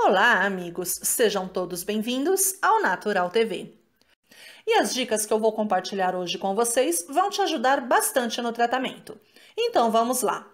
Olá, amigos! Sejam todos bem-vindos ao Natural TV. E as dicas que eu vou compartilhar hoje com vocês vão te ajudar bastante no tratamento. Então vamos lá!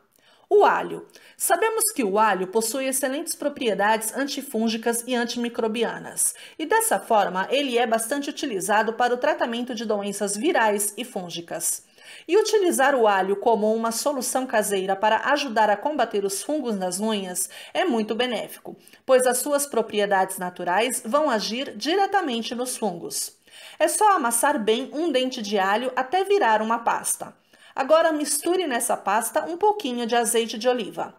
O alho. Sabemos que o alho possui excelentes propriedades antifúngicas e antimicrobianas, e dessa forma ele é bastante utilizado para o tratamento de doenças virais e fúngicas. E utilizar o alho como uma solução caseira para ajudar a combater os fungos nas unhas é muito benéfico, pois as suas propriedades naturais vão agir diretamente nos fungos. É só amassar bem um dente de alho até virar uma pasta. Agora misture nessa pasta um pouquinho de azeite de oliva.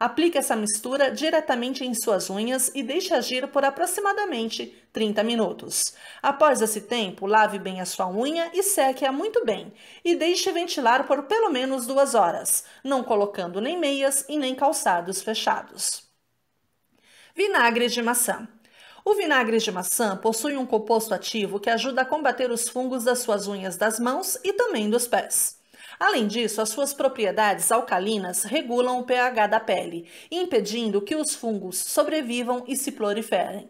Aplique essa mistura diretamente em suas unhas e deixe agir por aproximadamente 30 minutos. Após esse tempo, lave bem a sua unha e seque-a muito bem e deixe ventilar por pelo menos duas horas, não colocando nem meias e nem calçados fechados. Vinagre de maçã. O vinagre de maçã possui um composto ativo que ajuda a combater os fungos das suas unhas das mãos e também dos pés. Além disso, as suas propriedades alcalinas regulam o pH da pele, impedindo que os fungos sobrevivam e se proliferem.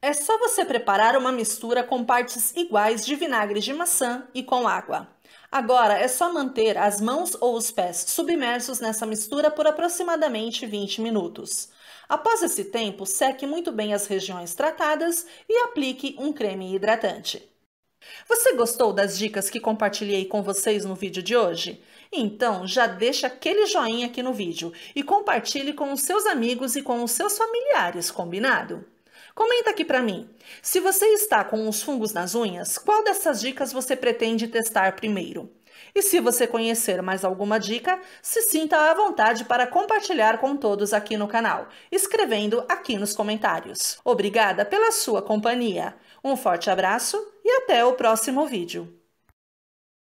É só você preparar uma mistura com partes iguais de vinagre de maçã e com água. Agora é só manter as mãos ou os pés submersos nessa mistura por aproximadamente 20 minutos. Após esse tempo, seque muito bem as regiões tratadas e aplique um creme hidratante. Você gostou das dicas que compartilhei com vocês no vídeo de hoje? Então já deixa aquele joinha aqui no vídeo e compartilhe com os seus amigos e com os seus familiares, combinado? Comenta aqui para mim, se você está com os fungos nas unhas, qual dessas dicas você pretende testar primeiro? E se você conhecer mais alguma dica, se sinta à vontade para compartilhar com todos aqui no canal, escrevendo aqui nos comentários. Obrigada pela sua companhia, um forte abraço e até o próximo vídeo.